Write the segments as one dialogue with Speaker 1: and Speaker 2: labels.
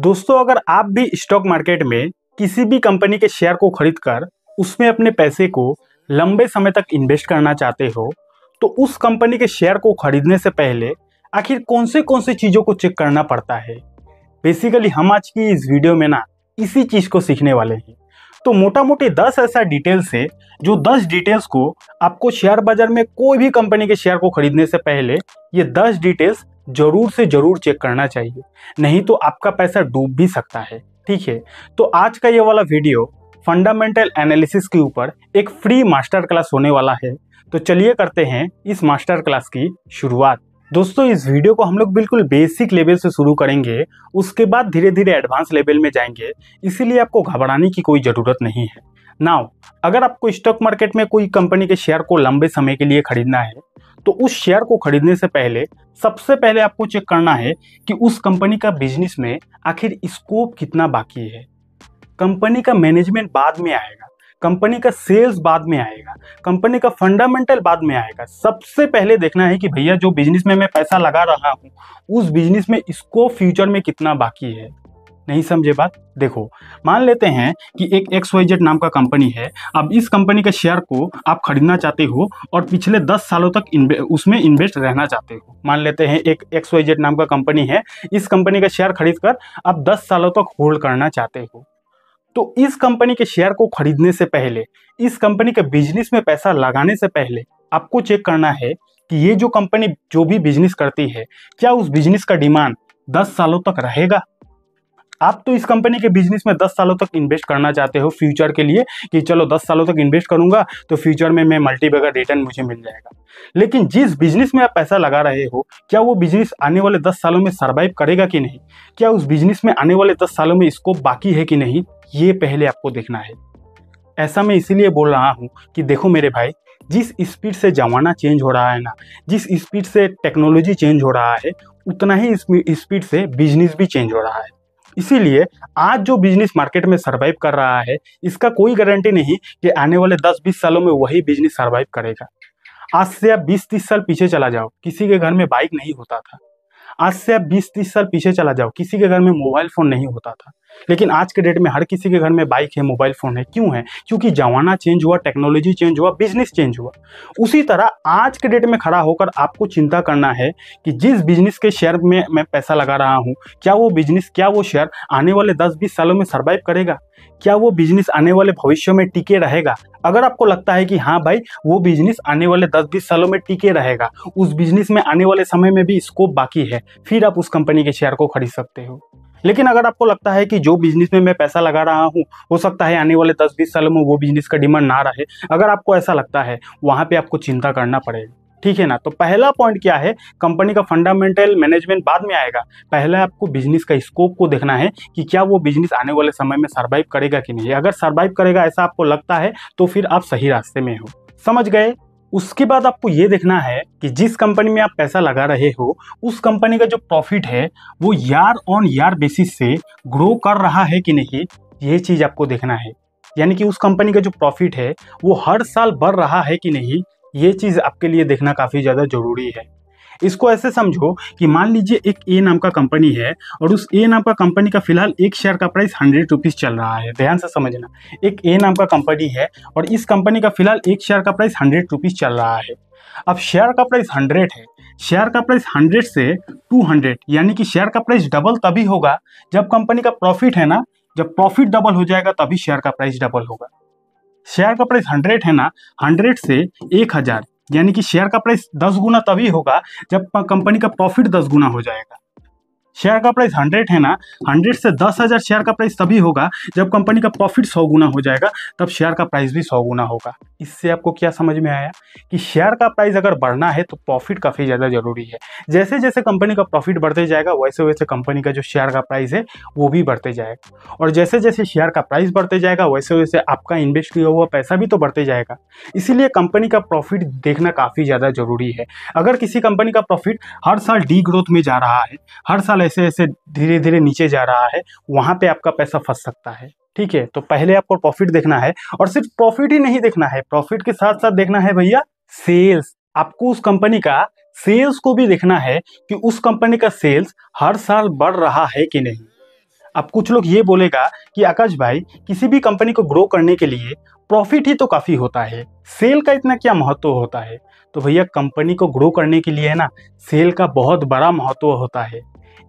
Speaker 1: दोस्तों अगर आप भी स्टॉक मार्केट में किसी भी कंपनी के शेयर को खरीद कर उसमें अपने पैसे को लंबे समय तक इन्वेस्ट करना चाहते हो तो उस कंपनी के शेयर को खरीदने से पहले आखिर कौन से कौन से चीज़ों को चेक करना पड़ता है बेसिकली हम आज की इस वीडियो में ना इसी चीज़ को सीखने वाले हैं तो मोटा मोटी दस ऐसा डिटेल्स है जो दस डिटेल्स को आपको शेयर बाजार में कोई भी कंपनी के शेयर को खरीदने से पहले ये दस डिटेल्स जरूर से जरूर चेक करना चाहिए नहीं तो आपका पैसा डूब भी सकता है ठीक है तो आज का ये वाला वीडियो फंडामेंटल एनालिसिस के ऊपर एक फ्री मास्टर क्लास होने वाला है तो चलिए करते हैं इस मास्टर क्लास की शुरुआत दोस्तों इस वीडियो को हम लोग बिल्कुल बेसिक लेवल से शुरू करेंगे उसके बाद धीरे धीरे एडवांस लेवल में जाएंगे इसीलिए आपको घबराने की कोई ज़रूरत नहीं है नाउ अगर आपको स्टॉक मार्केट में कोई कंपनी के शेयर को लंबे समय के लिए खरीदना है तो उस शेयर को खरीदने से पहले सबसे पहले आपको चेक करना है कि उस कंपनी का बिजनेस में आखिर स्कोप कितना बाकी है कंपनी का मैनेजमेंट बाद में आएगा कंपनी का सेल्स बाद में आएगा कंपनी का फंडामेंटल बाद में आएगा सबसे पहले देखना है कि भैया जो बिजनेस में मैं पैसा लगा रहा हूँ उस बिजनेस में स्कोप फ्यूचर में कितना बाकी है नहीं समझे बात देखो मान लेते हैं कि एक एक्स वाई जेड नाम का कंपनी है अब इस कंपनी के शेयर को आप खरीदना चाहते हो और पिछले दस सालों तक इन्वे, उसमें इन्वेस्ट रहना चाहते हो मान लेते हैं एक एक्स वाई जेड नाम का कंपनी है इस कंपनी का शेयर खरीद कर आप दस सालों तक होल्ड करना चाहते हो तो इस कंपनी के शेयर को खरीदने से पहले इस कंपनी के बिजनेस में पैसा लगाने से पहले आपको चेक करना है कि ये जो कंपनी जो भी बिजनेस करती है क्या उस बिजनेस का डिमांड दस सालों तक रहेगा आप तो इस कंपनी के बिजनेस में 10 सालों तक इन्वेस्ट करना चाहते हो फ्यूचर के लिए कि चलो 10 सालों तक इन्वेस्ट करूंगा तो फ्यूचर में मैं मल्टी बेगर रिटर्न मुझे मिल जाएगा लेकिन जिस बिजनेस में आप पैसा लगा रहे हो क्या वो बिजनेस आने वाले 10 सालों में सर्वाइव करेगा कि नहीं क्या उस बिजनेस में आने वाले दस सालों में स्कोप बाकी है कि नहीं ये पहले आपको देखना है ऐसा मैं इसीलिए बोल रहा हूँ कि देखो मेरे भाई जिस स्पीड से जमाना चेंज हो रहा है ना जिस स्पीड से टेक्नोलॉजी चेंज हो रहा है उतना ही स्पीड से बिजनेस भी चेंज हो रहा है इसीलिए आज जो बिजनेस मार्केट में सर्वाइव कर रहा है इसका कोई गारंटी नहीं कि आने वाले 10-20 सालों में वही बिजनेस सर्वाइव करेगा आज से आप 20-30 साल पीछे चला जाओ किसी के घर में बाइक नहीं होता था आज से आप बीस तीस साल पीछे चला जाओ किसी के घर में मोबाइल फ़ोन नहीं होता था लेकिन आज के डेट में हर किसी के घर में बाइक है मोबाइल फ़ोन है क्यों है क्योंकि जमाना चेंज हुआ टेक्नोलॉजी चेंज हुआ बिजनेस चेंज हुआ उसी तरह आज के डेट में खड़ा होकर आपको चिंता करना है कि जिस बिजनेस के शेयर में मैं पैसा लगा रहा हूँ क्या वो बिजनेस क्या वो शेयर आने वाले दस बीस सालों में सर्वाइव करेगा क्या वो बिजनेस आने वाले भविष्य में टिके रहेगा अगर आपको लगता है कि हाँ भाई वो बिजनेस आने वाले दस बीस सालों में टिके रहेगा उस बिजनेस में आने वाले समय में भी स्कोप बाकी है फिर आप उस कंपनी के शेयर को खरीद सकते हो लेकिन अगर आपको लगता है कि जो बिजनेस में मैं पैसा लगा रहा हूँ हो सकता है आने वाले दस बीस सालों में वो बिजनेस का डिमांड ना रहे अगर आपको ऐसा लगता है वहाँ पर आपको चिंता करना पड़ेगा ठीक है ना तो पहला पॉइंट क्या है कंपनी का फंडामेंटल मैनेजमेंट बाद में आएगा पहले आपको बिजनेस का स्कोप को देखना है कि क्या वो बिजनेस आने वाले समय में सर्वाइव करेगा कि नहीं अगर सर्वाइव करेगा ऐसा आपको लगता है तो फिर आप सही रास्ते में हो समझ गए उसके बाद आपको ये देखना है कि जिस कंपनी में आप पैसा लगा रहे हो उस कंपनी का जो प्रॉफिट है वो यार ऑन यार बेसिस से ग्रो कर रहा है कि नहीं ये चीज़ आपको देखना है यानी कि उस कंपनी का जो प्रॉफिट है वो हर साल बढ़ रहा है कि नहीं ये चीज़ आपके लिए देखना काफ़ी ज़्यादा ज़रूरी है इसको ऐसे समझो कि मान लीजिए एक ए नाम का कंपनी है और उस ए नाम का कंपनी का फिलहाल एक शेयर का प्राइस हंड्रेड रुपीज़ चल रहा है ध्यान से समझना एक ए नाम का कंपनी है और इस कंपनी का फिलहाल एक शेयर का प्राइस हंड्रेड रुपीज़ चल रहा है अब शेयर का प्राइस हंड्रेड है शेयर का प्राइस हंड्रेड से टू हंड्रेड यानी कि शेयर का प्राइस डबल तभी होगा जब कंपनी का प्रॉफिट है ना जब प्रॉफिट डबल हो जाएगा तभी शेयर का प्राइस डबल होगा शेयर का प्राइस हंड्रेड है ना हंड्रेड से एक हज़ार यानी कि शेयर का प्राइस दस गुना तभी होगा जब कंपनी का प्रॉफिट दस गुना हो जाएगा शेयर का प्राइस हंड्रेड है ना हंड्रेड से दस हज़ार शेयर का प्राइस तभी होगा जब कंपनी का प्रॉफिट सौ गुना हो जाएगा तब शेयर का प्राइस भी सौ गुना होगा इससे आपको क्या समझ में आया कि शेयर का प्राइस अगर बढ़ना है तो प्रॉफिट काफ़ी ज़्यादा ज़रूरी है जैसे जैसे कंपनी का प्रॉफिट बढ़ते जाएगा वैसे वैसे कंपनी का जो शेयर का प्राइस है वो भी बढ़ते जाएगा और जैसे जैसे शेयर का प्राइस बढ़ते जाएगा वैसे वैसे आपका इन्वेस्ट किया हुआ पैसा भी तो बढ़ते जाएगा इसीलिए कंपनी का प्रॉफिट देखना काफ़ी ज़्यादा ज़रूरी है अगर किसी कंपनी का प्रॉफिट हर साल डी ग्रोथ में जा रहा है हर साल ऐसे ऐसे धीरे धीरे नीचे जा रहा है वहां पे आपका पैसा फंस सकता है ठीक है तो पहले आपको प्रॉफिट देखना है और सिर्फ प्रॉफिट ही नहीं देखना है प्रॉफिट के साथ साथ देखना है भैया सेल्स आपको उस कंपनी का सेल्स को भी देखना है कि उस कंपनी का सेल्स हर साल बढ़ रहा है कि नहीं अब कुछ लोग ये बोलेगा कि आकाश भाई किसी भी कंपनी को ग्रो करने के लिए प्रॉफिट ही तो काफ़ी होता है सेल का इतना क्या महत्व होता है तो भैया कंपनी को ग्रो करने के लिए ना सेल का बहुत बड़ा महत्व होता है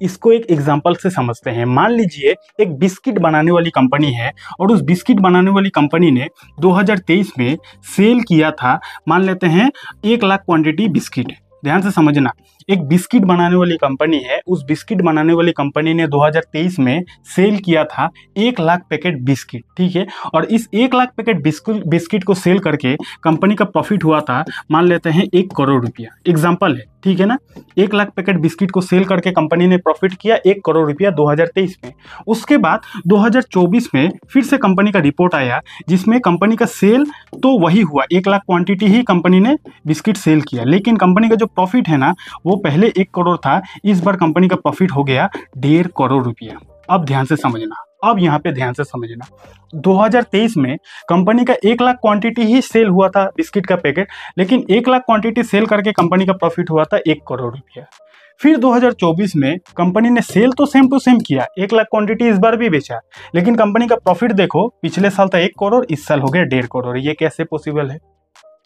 Speaker 1: इसको एक एग्जाम्पल से समझते हैं मान लीजिए एक बिस्किट बनाने वाली कंपनी है और उस बिस्किट बनाने वाली कंपनी ने 2023 में सेल किया था मान लेते हैं एक लाख क्वांटिटी बिस्किट ध्यान से समझना एक बिस्किट बनाने वाली कंपनी है उस बिस्किट बनाने वाली कंपनी ने 2023 में सेल किया था एक लाख पैकेट बिस्किट ठीक है और इस एक लाख पैकेट बिस्किट बिस्किट को सेल करके कंपनी का प्रॉफिट हुआ था मान लेते हैं एक करोड़ रुपया एग्जाम्पल है ठीक है ना एक लाख पैकेट बिस्किट को सेल करके कंपनी ने प्रॉफिट किया एक करोड़ रुपया 2023 में उसके बाद 2024 में फिर से कंपनी का रिपोर्ट आया जिसमें कंपनी का सेल तो वही हुआ एक लाख क्वांटिटी ही कंपनी ने बिस्किट सेल किया लेकिन कंपनी का जो प्रॉफिट है ना वो पहले एक करोड़ था इस बार कंपनी का प्रॉफिट हो गया डेढ़ करोड़ रुपया अब ध्यान से समझना अब यहाँ पे ध्यान से समझना 2023 में कंपनी का एक लाख क्वांटिटी ही सेल हुआ था बिस्किट का पैकेट लेकिन एक लाख क्वांटिटी सेल करके कंपनी का प्रॉफिट हुआ था एक करोड़ रुपया फिर 2024 में कंपनी ने सेल तो सेम टू सेम किया एक लाख क्वांटिटी इस बार भी बेचा लेकिन कंपनी का प्रॉफिट देखो पिछले साल था एक करोड़ इस साल हो गया डेढ़ करोड़ ये कैसे पॉसिबल है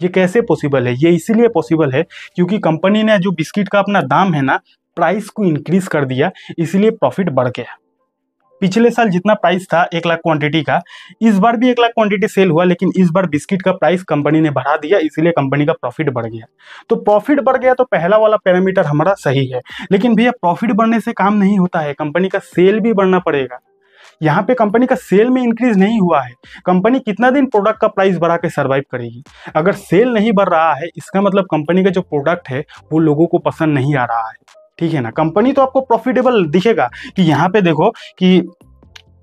Speaker 1: ये कैसे पॉसिबल है ये इसीलिए पॉसिबल है क्योंकि कंपनी ने जो बिस्किट का अपना दाम है ना प्राइस को इंक्रीज कर दिया इसीलिए प्रॉफिट बढ़ गया पिछले साल जितना प्राइस था एक लाख क्वांटिटी का इस बार भी एक लाख क्वांटिटी सेल हुआ लेकिन इस बार बिस्किट का प्राइस कंपनी ने बढ़ा दिया इसीलिए कंपनी का प्रॉफिट बढ़ गया तो प्रॉफिट बढ़ गया तो पहला वाला पैरामीटर हमारा सही है लेकिन भैया प्रॉफिट बढ़ने से काम नहीं होता है कंपनी का सेल भी बढ़ना पड़ेगा यहाँ पे कंपनी का सेल में इंक्रीज नहीं हुआ है कंपनी कितना दिन प्रोडक्ट का प्राइस बढ़ा के सर्वाइव करेगी अगर सेल नहीं बढ़ रहा है इसका मतलब कंपनी का जो प्रोडक्ट है वो लोगों को पसंद नहीं आ रहा है ठीक है ना कंपनी तो आपको प्रॉफिटेबल दिखेगा कि यहाँ पे देखो कि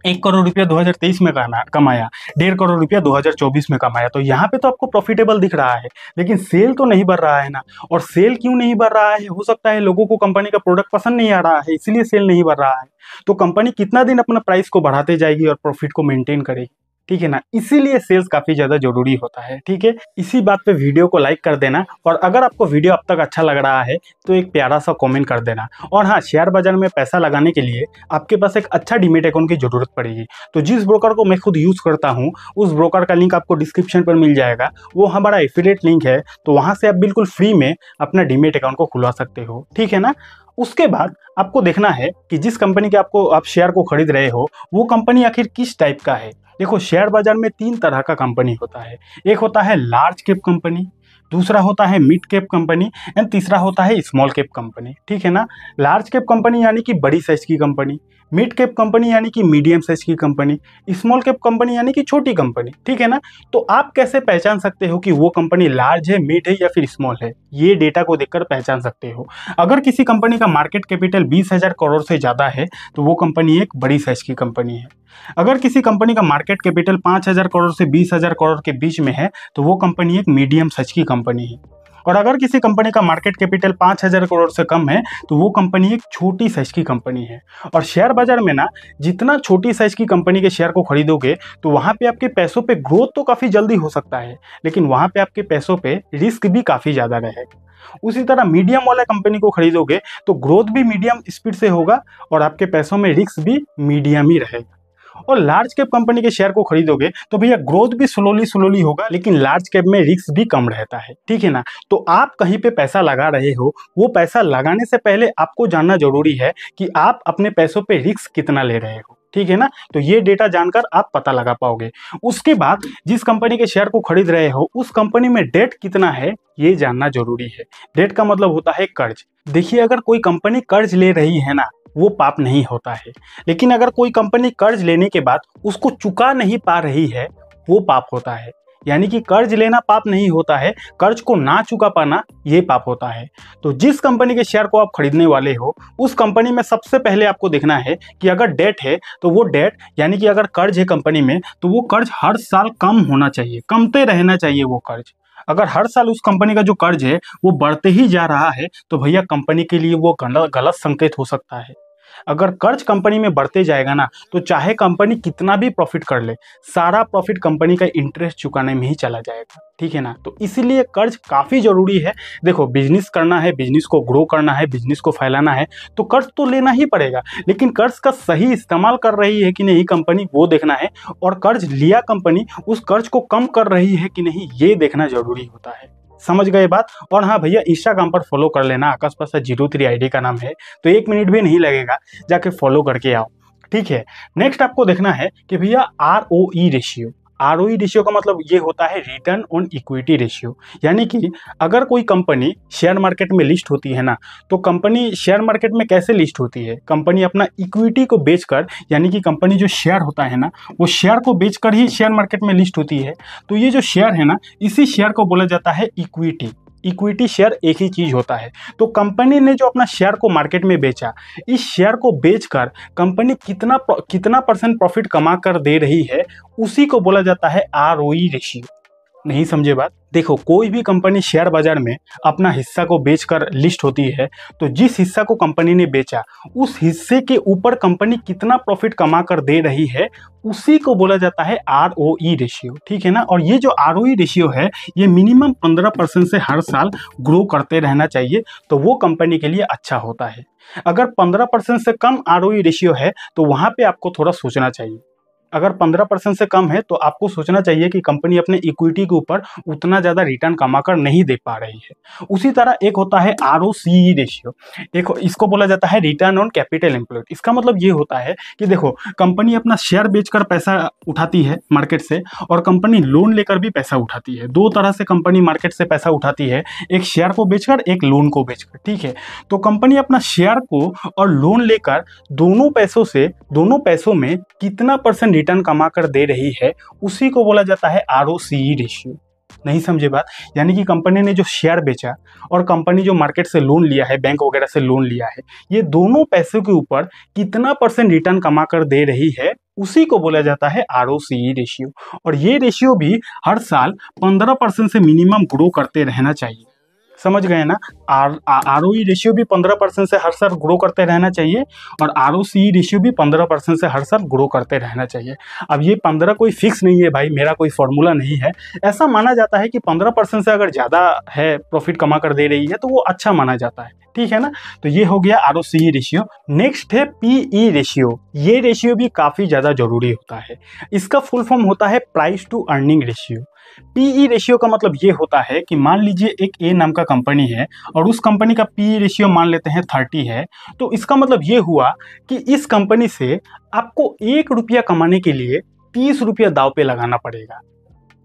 Speaker 1: एक करोड़ रुपया 2023 में कमाया डेढ़ करोड़ रुपया 2024 में कमाया तो यहाँ पे तो आपको प्रॉफिटेबल दिख रहा है लेकिन सेल तो नहीं बढ़ रहा है ना और सेल क्यों नहीं बढ़ रहा है हो सकता है लोगों को कंपनी का प्रोडक्ट पसंद नहीं आ रहा है इसीलिए सेल नहीं बढ़ रहा है तो कंपनी कितना दिन अपना प्राइस को बढ़ाते जाएगी और प्रॉफिट को मेंटेन करेगी ठीक है ना इसीलिए सेल्स काफ़ी ज़्यादा जरूरी होता है ठीक है इसी बात पे वीडियो को लाइक कर देना और अगर आपको वीडियो अब तक अच्छा लग रहा है तो एक प्यारा सा कमेंट कर देना और हाँ शेयर बाजार में पैसा लगाने के लिए आपके पास एक अच्छा डिमेट अकाउंट की ज़रूरत पड़ेगी तो जिस ब्रोकर को मैं खुद यूज़ करता हूँ उस ब्रोकर का लिंक आपको डिस्क्रिप्शन पर मिल जाएगा वो हमारा एफिलेट लिंक है तो वहाँ से आप बिल्कुल फ्री में अपना डिमेट अकाउंट को खुलवा सकते हो ठीक है ना उसके बाद आपको देखना है कि जिस कंपनी के आपको आप शेयर को खरीद रहे हो वो कंपनी आखिर किस टाइप का है देखो शेयर बाजार में तीन तरह का कंपनी होता है एक होता है लार्ज कैप कंपनी दूसरा होता है मिड कैप कंपनी एंड तीसरा होता है स्मॉल कैप कंपनी ठीक है ना लार्ज कैप कंपनी यानी कि बड़ी साइज की कंपनी मिड कैप कंपनी यानी कि मीडियम साइज की कंपनी स्मॉल कैप कंपनी यानी कि छोटी कंपनी ठीक है ना तो आप कैसे पहचान सकते हो कि वो कंपनी लार्ज है मिड है या फिर स्मॉल है ये डेटा को देखकर पहचान सकते हो अगर किसी कंपनी का मार्केट कैपिटल बीस हज़ार करोड़ से ज़्यादा है तो वो कंपनी एक बड़ी साइज की कंपनी है अगर किसी कंपनी का मार्केट कैपिटल पाँच हज़ार करोड़ से बीस हज़ार करोड़ के बीच में है तो वो कंपनी एक मीडियम साइज की कंपनी है और अगर किसी कंपनी का मार्केट कैपिटल पाँच हज़ार करोड़ से कम है तो वो कंपनी एक छोटी साइज़ की कंपनी है और शेयर बाजार में ना जितना छोटी साइज़ की कंपनी के शेयर को खरीदोगे तो वहाँ पर आपके पैसों पर ग्रोथ तो काफ़ी जल्दी हो सकता है लेकिन वहाँ पर आपके पैसों पर रिस्क भी काफ़ी ज़्यादा रहेगा उसी तरह मीडियम वाला कंपनी को खरीदोगे तो ग्रोथ भी मीडियम स्पीड से होगा और आपके पैसों में रिस्क भी मीडियम ही रहेगा और लार्ज कैप कंपनी के शेयर को खरीदोगे तो भैया ग्रोथ भी स्लोली स्लोली होगा लेकिन लार्ज कैप में रिस्क भी कम रहता है ठीक है ना तो आप कहीं पे पैसा लगा रहे हो वो पैसा लगाने से पहले आपको जानना जरूरी है कि आप अपने पैसों पे रिस्क कितना ले रहे हो ठीक है ना तो ये डेटा जानकर आप पता लगा पाओगे उसके बाद जिस कंपनी के शेयर को खरीद रहे हो उस कंपनी में डेट कितना है ये जानना जरूरी है डेट का मतलब होता है कर्ज देखिए अगर कोई कंपनी कर्ज ले रही है ना वो पाप नहीं होता है लेकिन अगर कोई कंपनी कर्ज लेने के बाद उसको चुका नहीं पा रही है वो पाप होता है यानी कि कर्ज लेना पाप नहीं होता है कर्ज को ना चुका पाना ये पाप होता है तो जिस कंपनी के शेयर को आप खरीदने वाले हो उस कंपनी में सबसे पहले आपको देखना है कि अगर डेट है तो वो डेट यानी कि अगर कर्ज है कंपनी में तो वो कर्ज हर साल कम होना चाहिए कमते रहना चाहिए वो कर्ज अगर हर साल उस कंपनी का जो कर्ज है वो बढ़ते ही जा रहा है तो भैया कंपनी के लिए वो गलत संकेत हो सकता है अगर कर्ज कंपनी में बढ़ते जाएगा ना तो चाहे कंपनी कितना भी प्रॉफिट कर ले सारा प्रॉफिट कंपनी का इंटरेस्ट चुकाने में ही चला जाएगा ठीक है ना तो इसीलिए कर्ज काफ़ी ज़रूरी है देखो बिजनेस करना है बिजनेस को ग्रो करना है बिजनेस को फैलाना है तो कर्ज तो लेना ही पड़ेगा लेकिन कर्ज का सही इस्तेमाल कर रही है कि नहीं कंपनी वो देखना है और कर्ज लिया कंपनी उस कर्ज को कम कर रही है कि नहीं ये देखना ज़रूरी होता है समझ गए बात और हाँ भैया इंस्टाग्राम पर फॉलो कर लेना आकाश पासा जीरो थ्री आई का नाम है तो एक मिनट भी नहीं लगेगा जाके फॉलो करके आओ ठीक है नेक्स्ट आपको देखना है कि भैया R O E ratio R ratio का मतलब ये होता है रिटर्न ऑन इक्विटी रेशियो यानी कि अगर कोई कंपनी शेयर मार्केट में लिस्ट होती है ना तो कंपनी शेयर मार्केट में कैसे लिस्ट होती है कंपनी अपना इक्विटी को बेचकर यानी कि कंपनी जो शेयर होता है ना वो शेयर को बेचकर ही शेयर मार्केट में लिस्ट होती है तो ये जो शेयर है ना इसी शेयर को बोला जाता है इक्विटी इक्विटी शेयर एक ही चीज़ होता है तो कंपनी ने जो अपना शेयर को मार्केट में बेचा इस शेयर को बेचकर कंपनी कितना कितना परसेंट प्रॉफिट कमा कर दे रही है उसी को बोला जाता है आर रेशियो नहीं समझे बात देखो कोई भी कंपनी शेयर बाजार में अपना हिस्सा को बेचकर लिस्ट होती है तो जिस हिस्सा को कंपनी ने बेचा उस हिस्से के ऊपर कंपनी कितना प्रॉफिट कमा कर दे रही है उसी को बोला जाता है आर ओ ई रेशियो ठीक है ना और ये जो आर ओ ई रेशियो है ये मिनिमम पंद्रह परसेंट से हर साल ग्रो करते रहना चाहिए तो वो कंपनी के लिए अच्छा होता है अगर पंद्रह परसेंट से कम आर ओ ई रेशियो है तो वहाँ पर आपको थोड़ा सोचना चाहिए अगर पंद्रह परसेंट से कम है तो आपको सोचना चाहिए कि कंपनी अपने इक्विटी के ऊपर उतना ज़्यादा रिटर्न कमाकर नहीं दे पा रही है उसी तरह एक होता है आर ओ रेशियो एक इसको बोला जाता है रिटर्न ऑन कैपिटल एम्प्लॉयड इसका मतलब ये होता है कि देखो कंपनी अपना शेयर बेचकर पैसा उठाती है मार्केट से और कंपनी लोन लेकर भी पैसा उठाती है दो तरह से कंपनी मार्केट से पैसा उठाती है एक शेयर को बेचकर एक लोन को बेचकर ठीक है तो कंपनी अपना शेयर को और लोन लेकर दोनों पैसों से दोनों पैसों में कितना परसेंट रिटर्न कमा कर दे रही है उसी को बोला जाता है are O C E ratio नहीं समझे बात यानी कि कंपनी ने जो शेयर बेचा और कंपनी जो मार्केट से लोन लिया है बैंक वगैरह से लोन लिया है ये दोनों पैसों के ऊपर कितना परसेंट रिटर्न कमा कर दे रही है उसी को बोला जाता है आर रेशियो e और ये रेशियो भी हर साल पंद्रह परसेंट से मिनिमम ग्रो करते रहना चाहिए समझ गए ना R R O E ratio भी पंद्रह परसेंट से हर साल ग्रो करते रहना चाहिए और आर ओ सी रेशियो भी पंद्रह परसेंट से हर साल ग्रो करते रहना चाहिए अब ये पंद्रह कोई फिक्स नहीं है भाई मेरा कोई फॉर्मूला नहीं है ऐसा माना जाता है कि पंद्रह परसेंट से अगर ज़्यादा है प्रॉफिट कमा कर दे रही है तो वो अच्छा माना जाता है ठीक है ना तो ये हो गया R O C ratio next है ई रेशियो e ये रेशियो भी काफ़ी ज़्यादा ज़रूरी होता है इसका फुल फॉर्म होता है price to earning ratio PE ratio e का मतलब ये होता है कि मान लीजिए एक ए नाम का कंपनी है और उस कंपनी का पीई रेशियो e मान लेते हैं थर्टी है तो इसका मतलब ये हुआ कि इस कंपनी से आपको एक रुपया कमाने के लिए तीस रुपया दाव पे लगाना पड़ेगा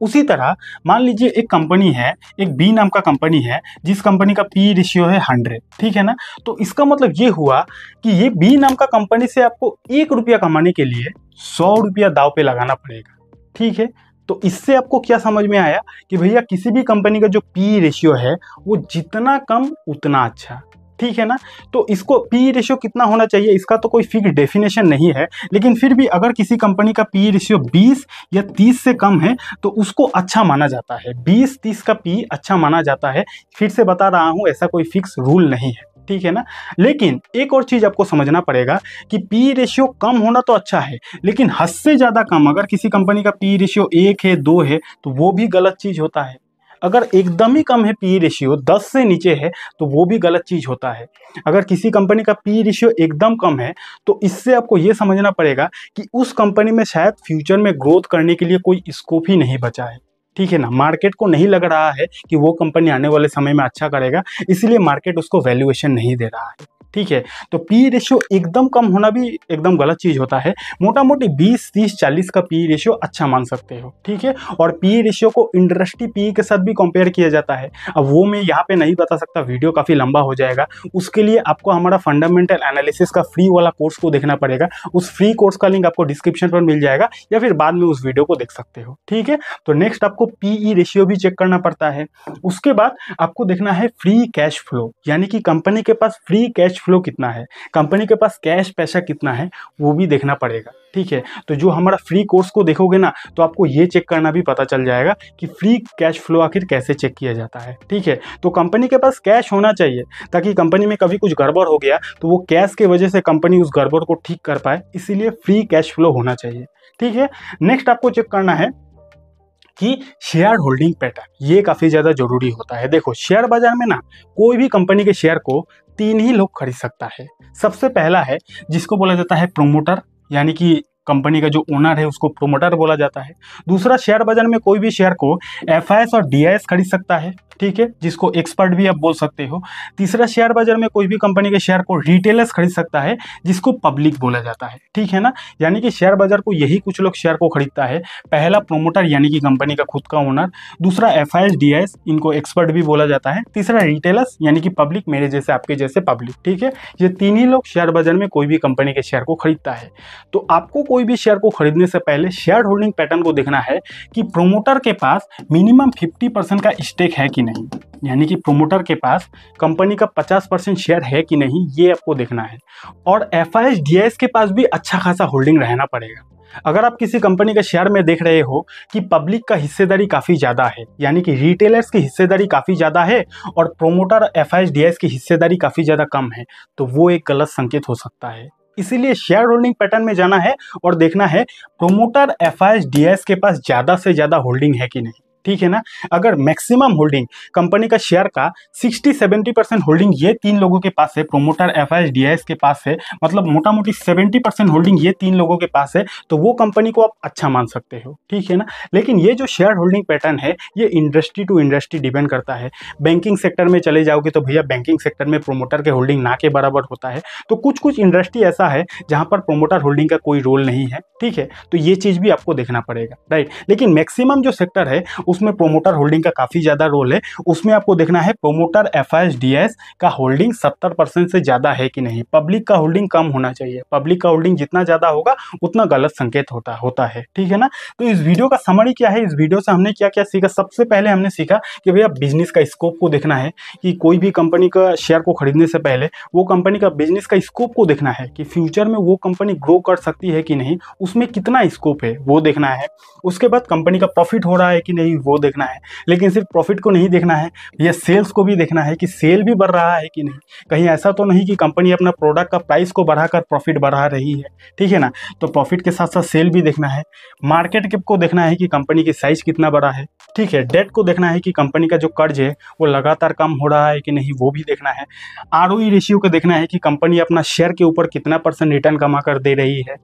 Speaker 1: उसी तरह मान लीजिए एक कंपनी है एक बी नाम का कंपनी है जिस कंपनी का पी रेशियो e है हंड्रेड ठीक है ना तो इसका मतलब ये हुआ कि ये बी नाम का कंपनी से आपको एक रुपया कमाने के लिए सौ रुपया दाव पे लगाना पड़ेगा ठीक है तो इससे आपको क्या समझ में आया कि भैया किसी भी कंपनी का जो पी रेशियो है वो जितना कम उतना अच्छा ठीक है ना तो इसको पी रेशियो कितना होना चाहिए इसका तो कोई फिक्स डेफिनेशन नहीं है लेकिन फिर भी अगर किसी कंपनी का पी रेशियो 20 या 30 से कम है तो उसको अच्छा माना जाता है 20-30 का पी अच्छा माना जाता है फिर से बता रहा हूँ ऐसा कोई फिक्स रूल नहीं है ठीक है ना लेकिन एक और चीज़ आपको समझना पड़ेगा कि पी रेशियो कम होना तो अच्छा है लेकिन हद से ज़्यादा कम अगर किसी कंपनी का पी रेशियो एक है दो है तो वो भी गलत चीज़ होता है अगर एकदम ही कम है पी रेशियो 10 से नीचे है तो वो भी गलत चीज़ होता है अगर किसी कंपनी का पी रेशियो एकदम कम है तो इससे आपको ये समझना पड़ेगा कि उस कंपनी में शायद फ्यूचर में ग्रोथ करने के लिए कोई स्कोप ही नहीं बचा है ठीक है ना मार्केट को नहीं लग रहा है कि वो कंपनी आने वाले समय में अच्छा करेगा इसलिए मार्केट उसको वैल्यूएशन नहीं दे रहा है ठीक है तो पी रेशियो एकदम कम होना भी एकदम गलत चीज़ होता है मोटा मोटी बीस तीस चालीस का पी रेशियो अच्छा मान सकते हो ठीक है और पी रेशियो को इंडस्ट्री पी के साथ भी कंपेयर किया जाता है अब वो मैं यहाँ पे नहीं बता सकता वीडियो काफ़ी लंबा हो जाएगा उसके लिए आपको हमारा फंडामेंटल एनालिसिस का फ्री वाला कोर्स को देखना पड़ेगा उस फ्री कोर्स का लिंक आपको डिस्क्रिप्शन पर मिल जाएगा या फिर बाद में उस वीडियो को देख सकते हो ठीक है तो नेक्स्ट आपको पीई रेशियो e भी चेक करना पड़ता है उसके बाद आपको देखना है फ्री कैश फ्लो यानी कि कंपनी के पास फ्री कैश फ्लो कितना है कंपनी के पास कैश पैसा कितना है वो भी देखना पड़ेगा ठीक है तो जो हमारा फ्री कोर्स को देखोगे ना तो आपको ये चेक करना भी पता चल जाएगा कि फ्री कैश फ्लो आखिर कैसे चेक किया जाता है ठीक है तो कंपनी के पास कैश होना चाहिए ताकि कंपनी में कभी कुछ गड़बड़ हो गया तो वो कैश के वजह से कंपनी उस गड़बड़ को ठीक कर पाए इसीलिए फ्री कैश फ्लो होना चाहिए ठीक है नेक्स्ट आपको चेक करना है कि शेयर होल्डिंग पैटर्न ये काफ़ी ज़्यादा जरूरी होता है देखो शेयर बाजार में ना कोई भी कंपनी के शेयर को तीन ही लोग खरीद सकता है सबसे पहला है जिसको बोला जाता है प्रोमोटर यानी कि कंपनी का जो ओनर है उसको प्रोमोटर बोला जाता है दूसरा शेयर बाजार में कोई भी शेयर को एफ और डी खरीद सकता है ठीक है जिसको एक्सपर्ट भी आप बोल सकते हो तीसरा शेयर बाजार में कोई भी कंपनी के शेयर को रिटेलर्स खरीद सकता है जिसको पब्लिक बोला जाता है ठीक है ना यानी कि शेयर बाजार को यही कुछ लोग शेयर को खरीदता है पहला प्रोमोटर यानी कि कंपनी का खुद का ओनर दूसरा एफ आई इनको एक्सपर्ट भी बोला जाता है तीसरा रिटेलर्स यानी कि पब्लिक मेरे जैसे आपके जैसे पब्लिक ठीक है ये तीन ही लोग शेयर बाजार में कोई भी कंपनी के शेयर को खरीदता है तो आपको कोई भी शेयर को खरीदने से पहले शेयर होल्डिंग पैटर्न को देखना है कि प्रोमोटर के पास मिनिमम 50 परसेंट का स्टेक है कि नहीं यानी कि प्रोमोटर के पास कंपनी का 50 परसेंट शेयर है कि नहीं ये आपको देखना है और एफ आई के पास भी अच्छा खासा होल्डिंग रहना पड़ेगा अगर आप किसी कंपनी के शेयर में देख रहे हो कि पब्लिक का हिस्सेदारी काफ़ी ज़्यादा है यानी कि रिटेलर्स की हिस्सेदारी काफ़ी ज़्यादा है और प्रोमोटर एफ की हिस्सेदारी काफ़ी ज़्यादा कम है तो वो एक गलत संकेत हो सकता है इसीलिए शेयर होल्डिंग पैटर्न में जाना है और देखना है प्रोमोटर एफ आई के पास ज़्यादा से ज़्यादा होल्डिंग है कि नहीं ठीक है ना अगर मैक्सिमम होल्डिंग कंपनी का शेयर का 60-70 परसेंट होल्डिंग ये तीन लोगों के पास है प्रोमोटर एफ आई के पास है मतलब मोटा मोटी सेवेंटी परसेंट होल्डिंग ये तीन लोगों के पास है तो वो कंपनी को आप अच्छा मान सकते हो ठीक है ना लेकिन ये जो शेयर होल्डिंग पैटर्न है ये इंडस्ट्री टू इंडस्ट्री डिपेंड करता है बैंकिंग सेक्टर में चले जाओगे तो भैया बैंकिंग सेक्टर में प्रोमोटर के होल्डिंग ना के बराबर होता है तो कुछ कुछ इंडस्ट्री ऐसा है जहाँ पर प्रोमोटर होल्डिंग का कोई रोल नहीं है ठीक है तो ये चीज़ भी आपको देखना पड़ेगा राइट लेकिन मैक्सिमम जो सेक्टर है उसमें प्रोमोटर होल्डिंग का काफ़ी ज़्यादा रोल है उसमें आपको देखना है प्रोमोटर एफ का होल्डिंग सत्तर से ज़्यादा है कि नहीं पब्लिक का होल्डिंग कम होना चाहिए पब्लिक का होल्डिंग जितना ज़्यादा होगा उतना गलत संकेत होता होता है ठीक है ना तो इस वीडियो का समरी क्या है इस वीडियो से हमने क्या क्या सीखा सबसे पहले हमने सीखा कि भैया बिजनेस का स्कोप को देखना है कि कोई भी कंपनी का शेयर को खरीदने से पहले वो कंपनी का बिजनेस का स्कोप को देखना है कि फ्यूचर में वो कंपनी ग्रो कर सकती है कि नहीं उसमें कितना स्कोप है वो देखना है उसके बाद कंपनी का प्रॉफिट हो रहा है कि नहीं वो देखना है लेकिन सिर्फ प्रॉफिट को नहीं देखना है या सेल्स को भी देखना है कि सेल भी बढ़ रहा है कि नहीं कहीं ऐसा तो नहीं कि कंपनी अपना प्रोडक्ट का प्राइस को बढ़ाकर प्रॉफिट बढ़ा रही है ठीक है ना तो प्रॉफिट के साथ साथ सेल भी देखना है मार्केट को देखना है कि कंपनी की साइज कितना बड़ा है ठीक है डेट को देखना है कि कंपनी का जो कर्ज है वो लगातार कम हो रहा है कि नहीं वो भी देखना है आर रेशियो e को देखना है कि कंपनी अपना शेयर के ऊपर कितना परसेंट रिटर्न कमा कर दे रही है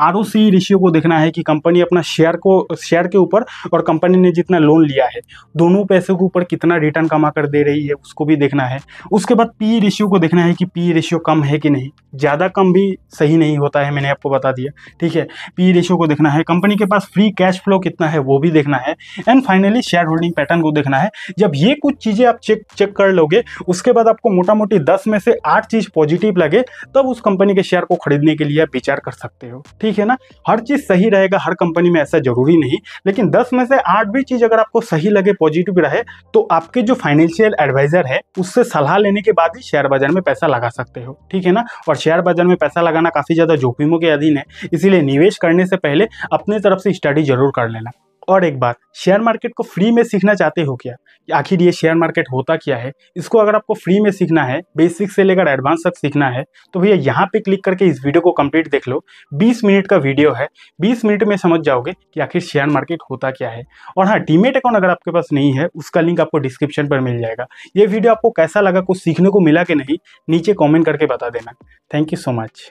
Speaker 1: आर ओ सी रेशियो को देखना है कि कंपनी अपना शेयर को शेयर के ऊपर और कंपनी ने जितना लोन लिया है दोनों पैसे के ऊपर कितना रिटर्न कमा कर दे रही है उसको भी देखना है उसके बाद पी रेशियो को देखना है कि पी रेशियो कम है कि नहीं ज़्यादा कम भी सही नहीं होता है मैंने आपको बता दिया ठीक है पी रेशियो को देखना है कंपनी के पास फ्री कैश फ्लो कितना है वो भी देखना है and finally shareholding pattern को देखना है जब ये कुछ चीज़ें आप चेक चेक कर लोगे उसके बाद आपको मोटा मोटी दस में से आठ चीज़ पॉजिटिव लगे तब उस कंपनी के शेयर को खरीदने के लिए आप विचार कर सकते हो ठीक ठीक है ना हर चीज़ सही रहेगा हर कंपनी में ऐसा जरूरी नहीं लेकिन दस में से आठ भी चीज़ अगर आपको सही लगे पॉजिटिव रहे तो आपके जो फाइनेंशियल एडवाइज़र है उससे सलाह लेने के बाद ही शेयर बाजार में पैसा लगा सकते हो ठीक है ना और शेयर बाजार में पैसा लगाना काफ़ी ज़्यादा जोखिमों के अधीन है इसीलिए निवेश करने से पहले अपने तरफ से स्टडी जरूर कर लेना और एक बात शेयर मार्केट को फ्री में सीखना चाहते हो क्या कि आखिर ये शेयर मार्केट होता क्या है इसको अगर आपको फ्री में सीखना है बेसिक से लेकर एडवांस तक सीखना है तो भैया यहाँ पे क्लिक करके इस वीडियो को कंप्लीट देख लो 20 मिनट का वीडियो है 20 मिनट में समझ जाओगे कि आखिर शेयर मार्केट होता क्या है और हाँ डीमेट अकाउंट अगर आपके पास नहीं है उसका लिंक आपको डिस्क्रिप्शन पर मिल जाएगा ये वीडियो आपको कैसा लगा कुछ सीखने को मिला कि नहीं नीचे कॉमेंट करके बता देना थैंक यू सो मच